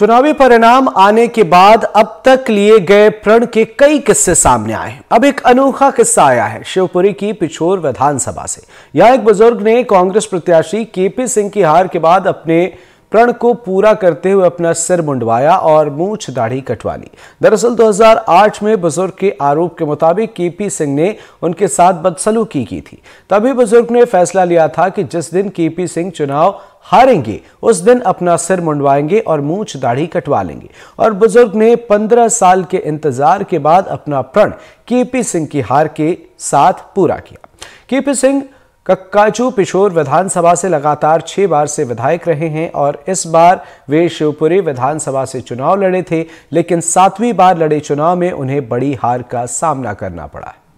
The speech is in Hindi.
चुनावी परिणाम आने के बाद अब तक लिए गए प्रण के कई किस्से सामने आए अब एक अनोखा किस्सा आया है शिवपुरी की पिछोर विधानसभा से यहां एक बुजुर्ग ने कांग्रेस प्रत्याशी केपी सिंह की हार के बाद अपने प्रण को पूरा करते हुए अपना सिर मुंडवाया और मूछ दाढ़ी कटवा ली दरअसल 2008 में बुजुर्ग के आरोप के मुताबिक केपी सिंह ने उनके साथ बदसलूकी की थी तभी बुजुर्ग ने फैसला लिया था कि जिस दिन केपी सिंह चुनाव हारेंगे उस दिन अपना सिर मुंडवाएंगे और मूछ दाढ़ी कटवा लेंगे और बुजुर्ग ने 15 साल के इंतजार के बाद अपना प्रण केपी सिंह की हार के साथ पूरा किया केपी सिंह कक्काजू पिछोर विधानसभा से लगातार छह बार से विधायक रहे हैं और इस बार वे शिवपुरी विधानसभा से चुनाव लड़े थे लेकिन सातवीं बार लड़े चुनाव में उन्हें बड़ी हार का सामना करना पड़ा है